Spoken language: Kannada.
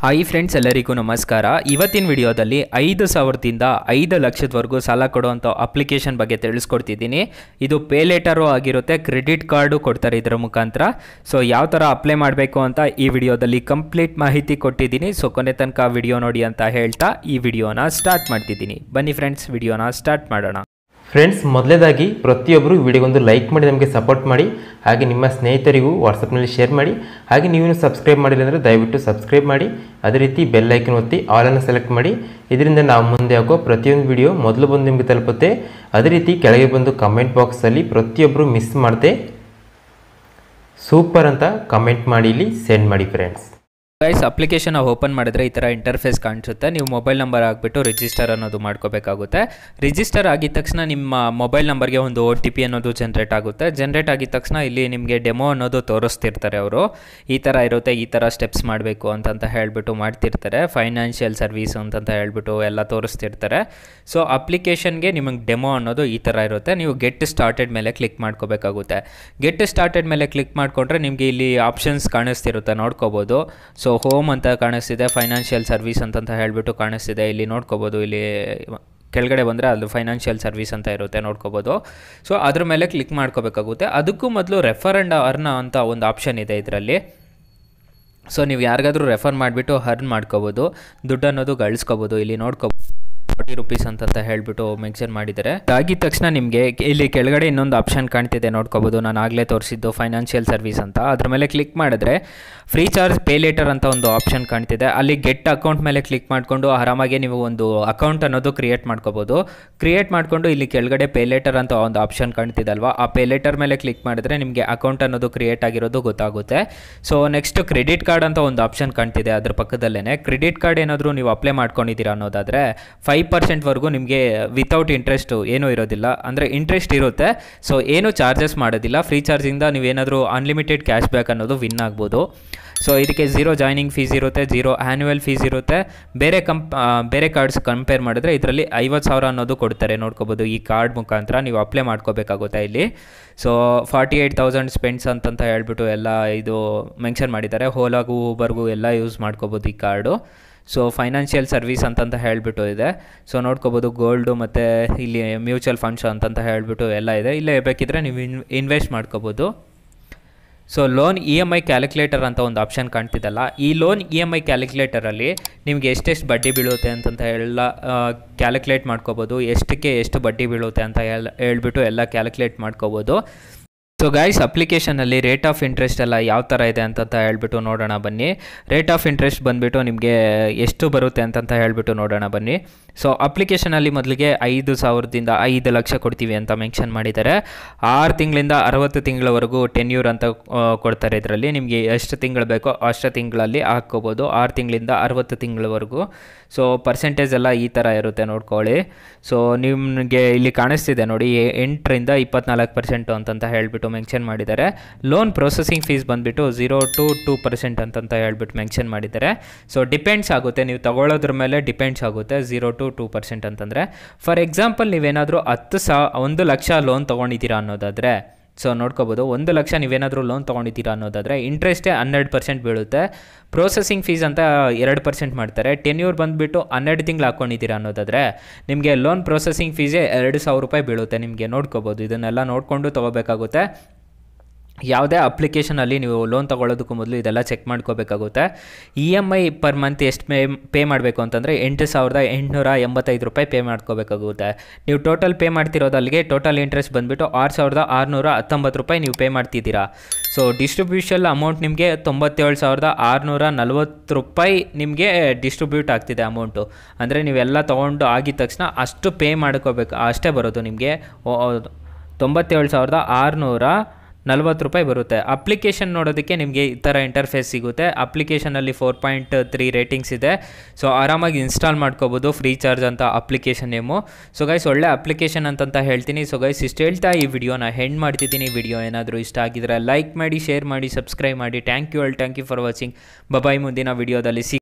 ಹಾಯ್ ಫ್ರೆಂಡ್ಸ್ ಎಲ್ಲರಿಗೂ ನಮಸ್ಕಾರ ಇವತ್ತಿನ ವಿಡಿಯೋದಲ್ಲಿ ಐದು ಸಾವಿರದಿಂದ ಐದು ಲಕ್ಷದವರೆಗೂ ಸಾಲ ಕೊಡುವಂಥ ಅಪ್ಲಿಕೇಶನ್ ಬಗ್ಗೆ ತಿಳಿಸ್ಕೊಡ್ತಿದ್ದೀನಿ ಇದು ಪೇ ಲೇಟರು ಆಗಿರುತ್ತೆ ಕ್ರೆಡಿಟ್ ಕಾರ್ಡು ಕೊಡ್ತಾರೆ ಇದರ ಮುಖಾಂತರ ಸೊ ಯಾವ ಥರ ಅಪ್ಲೈ ಮಾಡಬೇಕು ಅಂತ ಈ ವಿಡಿಯೋದಲ್ಲಿ ಕಂಪ್ಲೀಟ್ ಮಾಹಿತಿ ಕೊಟ್ಟಿದ್ದೀನಿ ಸೊ ಕೊನೆ ತನಕ ವಿಡಿಯೋ ನೋಡಿ ಅಂತ ಹೇಳ್ತಾ ಈ ವಿಡಿಯೋನ ಸ್ಟಾರ್ಟ್ ಮಾಡ್ತಿದ್ದೀನಿ ಬನ್ನಿ ಫ್ರೆಂಡ್ಸ್ ವಿಡಿಯೋನ ಸ್ಟಾರ್ಟ್ ಮಾಡೋಣ ಫ್ರೆಂಡ್ಸ್ ಮೊದಲೇದಾಗಿ ಪ್ರತಿಯೊಬ್ಬರು ವಿಡಿಯೋಗೊಂದು ಲೈಕ್ ಮಾಡಿ ನಮಗೆ ಸಪೋರ್ಟ್ ಮಾಡಿ ಹಾಗೆ ನಿಮ್ಮ ಸ್ನೇಹಿತರಿಗೂ ವಾಟ್ಸಪ್ನಲ್ಲಿ ಶೇರ್ ಮಾಡಿ ಹಾಗೆ ನೀವು ಸಬ್ಸ್ಕ್ರೈಬ್ ಮಾಡಿಲ್ಲ ಅಂದರೆ ದಯವಿಟ್ಟು ಸಬ್ಸ್ಕ್ರೈಬ್ ಮಾಡಿ ಅದೇ ರೀತಿ ಬೆಲ್ ಐಕನ್ ಒತ್ತಿ ಆಲನ್ನು ಸೆಲೆಕ್ಟ್ ಮಾಡಿ ಇದರಿಂದ ನಾವು ಮುಂದೆ ಹಾಕೋ ಪ್ರತಿಯೊಂದು ವಿಡಿಯೋ ಮೊದಲು ಬಂದು ನಿಮಗೆ ತಲುಪುತ್ತೆ ಅದೇ ರೀತಿ ಕೆಳಗೆ ಬಂದು ಕಮೆಂಟ್ ಬಾಕ್ಸಲ್ಲಿ ಪ್ರತಿಯೊಬ್ಬರು ಮಿಸ್ ಮಾಡದೆ ಸೂಪರ್ ಅಂತ ಕಮೆಂಟ್ ಮಾಡಿ ಇಲ್ಲಿ ಸೆಂಡ್ ಮಾಡಿ ಫ್ರೆಂಡ್ಸ್ ಗೈಸ್ ಅಪ್ಲಿಕೇಶನ್ ಓಪನ್ ಮಾಡಿದ್ರೆ ಈ ಥರ ಇಂಟರ್ಫೇಸ್ ಕಾಣಿಸುತ್ತೆ ನೀವು ಮೊಬೈಲ್ ನಂಬರ್ ಹಾಕ್ಬಿಟ್ಟು ರಿಜಿಸ್ಟರ್ ಅನ್ನೋದು ಮಾಡ್ಕೋಬೇಕಾಗುತ್ತೆ ರಿಜಿಸ್ಟರ್ ಆಗಿದ ತಕ್ಷಣ ನಿಮ್ಮ ಮೊಬೈಲ್ ನಂಬರ್ಗೆ ಒಂದು ಒ ಟಿ ಪಿ ಅನ್ನೋದು ಜನ್ರೇಟ್ ಆಗುತ್ತೆ ಜನ್ರೇಟ್ ಆಗಿದ ತಕ್ಷಣ ಇಲ್ಲಿ ನಿಮಗೆ ಡೆಮೋ ಅನ್ನೋದು ತೋರಿಸ್ತಿರ್ತಾರೆ ಅವರು ಈ ಥರ ಇರುತ್ತೆ ಈ ಥರ ಸ್ಟೆಪ್ಸ್ ಮಾಡಬೇಕು ಅಂತಂತ ಹೇಳಿಬಿಟ್ಟು ಮಾಡ್ತಿರ್ತಾರೆ ಫೈನಾನ್ಷಿಯಲ್ ಸರ್ವಿಸ್ ಅಂತಂತ ಹೇಳ್ಬಿಟ್ಟು ಎಲ್ಲ ತೋರಿಸ್ತಿರ್ತಾರೆ ಸೊ ಅಪ್ಲಿಕೇಶನ್ಗೆ ನಿಮಗೆ ಡೆಮೋ ಅನ್ನೋದು ಈ ಥರ ಇರುತ್ತೆ ನೀವು ಗೆಟ್ ಸ್ಟಾರ್ಟೆಡ್ ಮೇಲೆ ಕ್ಲಿಕ್ ಮಾಡ್ಕೋಬೇಕಾಗುತ್ತೆ ಗೆಟ್ ಸ್ಟಾರ್ಟೆಡ್ ಮೇಲೆ ಕ್ಲಿಕ್ ಮಾಡಿಕೊಂಡ್ರೆ ನಿಮಗೆ ಇಲ್ಲಿ ಆಪ್ಷನ್ಸ್ ಕಾಣಿಸ್ತಿರುತ್ತೆ ನೋಡ್ಕೋಬೋದು ಸೊ ಹೋಮ್ ಅಂತ ಕಾಣಿಸ್ತಿದೆ ಫೈನಾನ್ಷಿಯಲ್ ಸರ್ವಿಸ್ ಅಂತಂತ ಹೇಳಿಬಿಟ್ಟು ಕಾಣಿಸ್ತಿದೆ ಇಲ್ಲಿ ನೋಡ್ಕೋಬೋದು ಇಲ್ಲಿ ಕೆಳಗಡೆ ಬಂದರೆ ಅದು ಫೈನಾನ್ಷಿಯಲ್ ಸರ್ವಿಸ್ ಅಂತ ಇರುತ್ತೆ ನೋಡ್ಕೋಬೋದು ಸೊ ಅದ್ರ ಮೇಲೆ ಕ್ಲಿಕ್ ಮಾಡ್ಕೋಬೇಕಾಗುತ್ತೆ ಅದಕ್ಕೂ ಮೊದಲು ರೆಫರ್ ಆ್ಯಂಡ್ ಅರ್ನ್ ಅಂತ ಒಂದು ಆಪ್ಷನ್ ಇದೆ ಇದರಲ್ಲಿ ಸೊ ನೀವು ಯಾರಿಗಾದರೂ ರೆಫರ್ ಮಾಡಿಬಿಟ್ಟು ಅರ್ನ್ ಮಾಡ್ಕೋಬೋದು ದುಡ್ಡು ಅನ್ನೋದು ಗಳಿಸ್ಕೋಬೋದು ಇಲ್ಲಿ ನೋಡ್ಕೋಬೋದು ಫಾರ್ಟಿ ರುಪೀಸ್ ಅಂತ ಹೇಳ್ಬಿಟ್ಟು ಮೆನ್ಷನ್ ಮಾಡಿದ್ದಾರೆ ಆಗಿದ ತಕ್ಷಣ ನಿಮಗೆ ಇಲ್ಲಿ ಕೆಳಗಡೆ ಇನ್ನೊಂದು ಆಪ್ಷನ್ ಕಾಣ್ತಿದೆ ನೋಡ್ಕೋಬಹುದು ನಾನು ಆಗಲೇ ತೋರಿಸಿದ್ದು ಫೈನಾನ್ಷಿಯಲ್ ಸರ್ವಿಸ್ ಅಂತ ಅದ್ರ ಮೇಲೆ ಕ್ಲಿಕ್ ಮಾಡಿದ್ರೆ ಫ್ರೀ ಚಾರ್ಜ್ ಪೇ ಲೇಟರ್ ಅಂತ ಒಂದು ಆಪ್ಷನ್ ಕಾಣ್ತಿದೆ ಅಲ್ಲಿ ಗೆಟ್ ಅಕೌಂಟ್ ಮೇಲೆ ಕ್ಲಿಕ್ ಮಾಡಿಕೊಂಡು ಆರಾಮಾಗಿ ನೀವು ಒಂದು ಅಕೌಂಟ್ ಅನ್ನೋದು ಕ್ರಿಯೇಟ್ ಮಾಡ್ಕೋಬೋದು ಕ್ರಿಯೇಟ್ ಮಾಡಿಕೊಂಡು ಇಲ್ಲಿ ಕೆಳಗಡೆ ಪೇ ಲೇಟರ್ ಅಂತ ಒಂದು ಆಪ್ಷನ್ ಅಲ್ವಾ ಆ ಪೇ ಲೇಟರ್ ಮೇಲೆ ಕ್ಲಿಕ್ ಮಾಡಿದ್ರೆ ನಿಮಗೆ ಅಕೌಂಟ್ ಅನ್ನೋದು ಕ್ರಿಯೇಟ್ ಆಗಿರೋದು ಗೊತ್ತಾಗುತ್ತೆ ಸೊ ನೆಕ್ಸ್ಟ್ ಕ್ರೆಡಿಟ್ ಕಾರ್ಡ್ ಅಂತ ಒಂದು ಆಪ್ಷನ್ ಕಾಣ್ತಿದೆ ಅದ್ರ ಪಕ್ಕದಲ್ಲೇ ಕ್ರೆಡಿಟ್ ಕಾರ್ಡ್ ಏನಾದರೂ ನೀವು ಅಪ್ಲೈ ಮಾಡ್ಕೊಂಡಿದ್ದೀರಾ ಅನ್ನೋದಾದರೆ ಫೈವ್ ಪರ್ಸೆಂಟ್ವರೆಗೂ ನಿಮಗೆ ವಿತೌಟ್ ಇಂಟ್ರೆಸ್ಟು ಏನೂ ಇರೋದಿಲ್ಲ ಅಂದರೆ ಇಂಟ್ರೆಸ್ಟ್ ಇರುತ್ತೆ ಸೊ ಏನೂ ಚಾರ್ಜಸ್ ಮಾಡೋದಿಲ್ಲ ಫ್ರೀ ಚಾರ್ಜಿಂದ ನೀವೇನಾದರೂ ಅನ್ಲಿಮಿಟೆಡ್ ಕ್ಯಾಶ್ ಬ್ಯಾಕ್ ಅನ್ನೋದು ವಿನ್ ಆಗ್ಬೋದು ಸೊ ಇದಕ್ಕೆ ಜೀರೋ ಜಾಯ್ನಿಂಗ್ ಫೀಸ್ ಇರುತ್ತೆ ಜೀರೋ ಆ್ಯನ್ಯುವಲ್ ಫೀಸ್ ಇರುತ್ತೆ ಬೇರೆ ಕಂಪ್ ಬೇರೆ ಕಾರ್ಡ್ಸ್ ಕಂಪೇರ್ ಮಾಡಿದ್ರೆ ಇದರಲ್ಲಿ ಐವತ್ತು ಸಾವಿರ ಅನ್ನೋದು ಕೊಡ್ತಾರೆ ನೋಡ್ಕೋಬೋದು ಈ ಕಾರ್ಡ್ ಮುಖಾಂತರ ನೀವು ಅಪ್ಲೈ ಮಾಡ್ಕೋಬೇಕಾಗುತ್ತೆ ಇಲ್ಲಿ so forty eight thousand spends ಅಂತಂತ ಹೇಳ್ಬಿಟ್ಟು ಎಲ್ಲ ಇದು ಮೆನ್ಷನ್ ಮಾಡಿದ್ದಾರೆ ಹೋಲಾಗೂ ಊಬರ್ಗೂ ಎಲ್ಲ ಯೂಸ್ ಮಾಡ್ಕೋಬೋದು ಈ ಕಾರ್ಡು ಸೊ ಫೈನಾನ್ಷಿಯಲ್ ಸರ್ವಿಸ್ ಅಂತಂತ ಹೇಳಿಬಿಟ್ಟು ಇದೆ ಸೊ ನೋಡ್ಕೋಬೋದು ಗೋಲ್ಡು ಮತ್ತು ಇಲ್ಲಿ ಮ್ಯೂಚುವಲ್ ಫಂಡ್ಸ್ ಅಂತಂತ ಹೇಳಿಬಿಟ್ಟು ಎಲ್ಲ ಇದೆ ಇಲ್ಲೇ ಬೇಕಿದ್ದರೆ ನೀವು ಇನ್ ಇನ್ವೆಸ್ಟ್ ಮಾಡ್ಕೋಬೋದು so loan E M I calculator ಅಂತ ಒಂದು ಆಪ್ಷನ್ ಕಾಣ್ತಿದ್ದಲ್ಲ ಈ ಲೋನ್ ಇ ಎಮ್ ಐ ಕ್ಯಾಲ್ಕುಲೇಟರಲ್ಲಿ ನಿಮ್ಗೆ ಎಷ್ಟೆಷ್ಟು ಬಡ್ಡಿ ಬೀಳುತ್ತೆ ಅಂತಂತ ಎಲ್ಲ ಕ್ಯಾಲ್ಕುಲೇಟ್ ಮಾಡ್ಕೋಬೋದು ಎಷ್ಟಕ್ಕೆ ಎಷ್ಟು ಬಡ್ಡಿ ಬೀಳುತ್ತೆ ಅಂತ ಹೇಳಿಬಿಟ್ಟು ಹೇಳ್ಬಿಟ್ಟು ಎಲ್ಲ ಕ್ಯಾಲ್ಕುಲೇಟ್ ಮಾಡ್ಕೋಬೋದು ಸೊ ಗೈಸ್ ಅಪ್ಲಿಕೇಶನಲ್ಲಿ ರೇಟ್ ಆಫ್ ಇಂಟ್ರೆಸ್ಟ್ ಎಲ್ಲ ಯಾವ ಥರ ಇದೆ ಅಂತ ಹೇಳ್ಬಿಟ್ಟು ನೋಡೋಣ ಬನ್ನಿ ರೇಟ್ ಆಫ್ ಇಂಟ್ರೆಸ್ಟ್ ಬಂದುಬಿಟ್ಟು ನಿಮಗೆ ಎಷ್ಟು ಬರುತ್ತೆ ಅಂತಂತ ಹೇಳ್ಬಿಟ್ಟು ನೋಡೋಣ ಬನ್ನಿ ಸೊ ಅಪ್ಲಿಕೇಶನಲ್ಲಿ ಮೊದಲಿಗೆ ಐದು ಸಾವಿರದಿಂದ ಐದು ಲಕ್ಷ ಕೊಡ್ತೀವಿ ಅಂತ ಮೆನ್ಷನ್ ಮಾಡಿದ್ದಾರೆ ಆರು ತಿಂಗಳಿಂದ ಅರವತ್ತು ತಿಂಗಳವರೆಗೂ ಟೆನ್ಯೂರ್ ಅಂತ ಕೊಡ್ತಾರೆ ಇದರಲ್ಲಿ ನಿಮಗೆ ಎಷ್ಟು ತಿಂಗಳು ಬೇಕೋ ಅಷ್ಟು ತಿಂಗಳಲ್ಲಿ ಹಾಕ್ಕೋಬೋದು ಆರು ತಿಂಗಳಿಂದ ಅರವತ್ತು ತಿಂಗಳವರೆಗೂ ಸೊ ಪರ್ಸೆಂಟೇಜ್ ಎಲ್ಲ ಈ ಥರ ಇರುತ್ತೆ ನೋಡ್ಕೊಳ್ಳಿ ಸೊ ನಿಮಗೆ ಇಲ್ಲಿ ಕಾಣಿಸ್ತಿದೆ ನೋಡಿ ಎಂಟರಿಂದ ಇಪ್ಪತ್ತ್ನಾಲ್ಕು ಪರ್ಸೆಂಟು ಅಂತಂತ ಹೇಳ್ಬಿಟ್ಟು ಮೆನ್ಷನ್ ಮಾಡಿದ್ದಾರೆ ಲೋನ್ ಪ್ರೊಸೆಸಿಂಗ್ ಫೀಸ್ ಬಂದುಬಿಟ್ಟು ಝೀರೋ ಟು ಟೂ ಪರ್ಸೆಂಟ್ ಅಂತಂತ ಹೇಳ್ಬಿಟ್ಟು ಮೆನ್ಷನ್ ಮಾಡಿದ್ದಾರೆ ಸೊ ಡಿಪೆಂಡ್ಸ್ ಆಗುತ್ತೆ ನೀವು ತಗೊಳ್ಳೋದ್ರ ಮೇಲೆ ಡಿಪೆಂಡ್ಸ್ ಆಗುತ್ತೆ ಝೀರೋ ಟು ಟೂ ಪರ್ಸೆಂಟ್ ಅಂತಂದರೆ ಫಾರ್ ಎಕ್ಸಾಂಪಲ್ ನೀವೇನಾದರೂ ಹತ್ತು ಸಾ ಒಂದು ಲಕ್ಷ ಲೋನ್ ತೊಗೊಂಡಿದ್ದೀರಾ ಅನ್ನೋದಾದರೆ ಸೊ ನೋಡ್ಕೋಬೋದು ಒಂದು ಲಕ್ಷ ನೀವೇನಾದರೂ ಲೋನ್ ತೊಗೊಂಡಿದ್ದೀರಾ ಅನ್ನೋದಾದರೆ ಇಂಟ್ರೆಸ್ಟೇ ಹನ್ನೆರಡು ಪರ್ಸೆಂಟ್ ಬೀಳುತ್ತೆ ಪ್ರೋಸೆಸಿಂಗ್ ಫೀಸ್ ಅಂತ ಎರಡು ಪರ್ಸೆಂಟ್ ಮಾಡ್ತಾರೆ ಟೆನ್ಯೂರ್ ಬಂದುಬಿಟ್ಟು ಹನ್ನೆರಡು ತಿಂಗಳು ಹಾಕ್ಕೊಂಡಿದ್ದೀರಾ ಅನ್ನೋದಾದರೆ ನಿಮಗೆ ಲೋನ್ ಪ್ರೊಸೆಸಿಂಗ್ ಫೀಸೇ ಎರಡು ಸಾವಿರ ರೂಪಾಯಿ ಬೀಳುತ್ತೆ ನಿಮಗೆ ನೋಡ್ಕೋಬೋದು ಇದನ್ನೆಲ್ಲ ನೋಡಿಕೊಂಡು ತೊಗೋಬೇಕಾಗುತ್ತೆ ಯಾವುದೇ ಅಪ್ಲಿಕೇಶನಲ್ಲಿ ನೀವು ಲೋನ್ ತೊಗೊಳ್ಳೋದಕ್ಕೂ ಮೊದಲು ಇದೆಲ್ಲ ಚೆಕ್ ಮಾಡ್ಕೋಬೇಕಾಗುತ್ತೆ E e M I per month ಎಷ್ಟು ಪೇ ಪೇ ಮಾಡಬೇಕು ಅಂತಂದರೆ ಎಂಟು ಸಾವಿರದ ಎಂಟುನೂರ ಎಂಬತ್ತೈದು ರೂಪಾಯಿ ಪೇ ಮಾಡ್ಕೋಬೇಕಾಗುತ್ತೆ ನೀವು ಟೋಟಲ್ ಪೇ ಅಲ್ಲಿಗೆ ಟೋಟಲ್ ಇಂಟ್ರೆಸ್ಟ್ ಬಂದುಬಿಟ್ಟು ಆರು ಸಾವಿರದ ಆರುನೂರ ಹತ್ತೊಂಬತ್ತು ರೂಪಾಯಿ ನೀವು ಪೇ ಮಾಡ್ತಿದ್ದೀರಾ ಸೊ ಡಿಸ್ಟ್ರಿಬ್ಯೂಷನ್ ಅಮೌಂಟ್ ನಿಮಗೆ ತೊಂಬತ್ತೇಳು ಸಾವಿರದ ಆರುನೂರ ನಲ್ವತ್ತು ರೂಪಾಯಿ ನಿಮಗೆ ಡಿಸ್ಟ್ರಿಬ್ಯೂಟ್ ಆಗ್ತಿದೆ ಅಮೌಂಟು ಅಂದರೆ ನೀವೆಲ್ಲ ತೊಗೊಂಡು ಆಗಿದ ತಕ್ಷಣ ಅಷ್ಟು ಪೇ ಮಾಡ್ಕೋಬೇಕು ಅಷ್ಟೇ ಬರೋದು ನಿಮಗೆ ತೊಂಬತ್ತೇಳು ಸಾವಿರದ ಆರುನೂರ ನಲ್ವತ್ತು ರೂಪಾಯಿ ಬರುತ್ತೆ ಅಪ್ಲಿಕೇಶನ್ ನೋಡೋದಕ್ಕೆ ನಿಮಗೆ ಈ ಥರ ಇಂಟರ್ಫೇಸ್ ಸಿಗುತ್ತೆ ಅಪ್ಲಿಕೇಶನಲ್ಲಿ ಫೋರ್ ಪಾಯಿಂಟ್ ತ್ರೀ ರೇಟಿಂಗ್ಸ್ ಇದೆ ಸೊ ಆರಾಮಾಗಿ ಇನ್ಸ್ಟಾಲ್ ಮಾಡ್ಕೋಬೋದು ಫ್ರೀ ಚಾರ್ಜ್ ಅಂತ ಅಪ್ಲಿಕೇಶನ್ ನೇಮು ಸೊ ಗೈಸ್ ಒಳ್ಳೆ ಅಪ್ಲಿಕೇಶನ್ ಅಂತಂತ ಹೇಳ್ತೀನಿ ಸೊ ಗೈಸ್ ಇಷ್ಟು ಹೇಳ್ತಾ ಈ ವಿಡಿಯೋನ ಹೆಂಡ್ ಮಾಡ್ತಿದ್ದೀನಿ ವಿಡಿಯೋ ಏನಾದರೂ ಇಷ್ಟ ಆಗಿದ್ರೆ ಲೈಕ್ ಮಾಡಿ ಶೇರ್ ಮಾಡಿ ಸಬ್ಸ್ಕ್ರೈಬ್ ಮಾಡಿ thank you all thank you for watching bye bye ಮುಂದಿನ ವಿಡಿಯೋದಲ್ಲಿ ಸಿ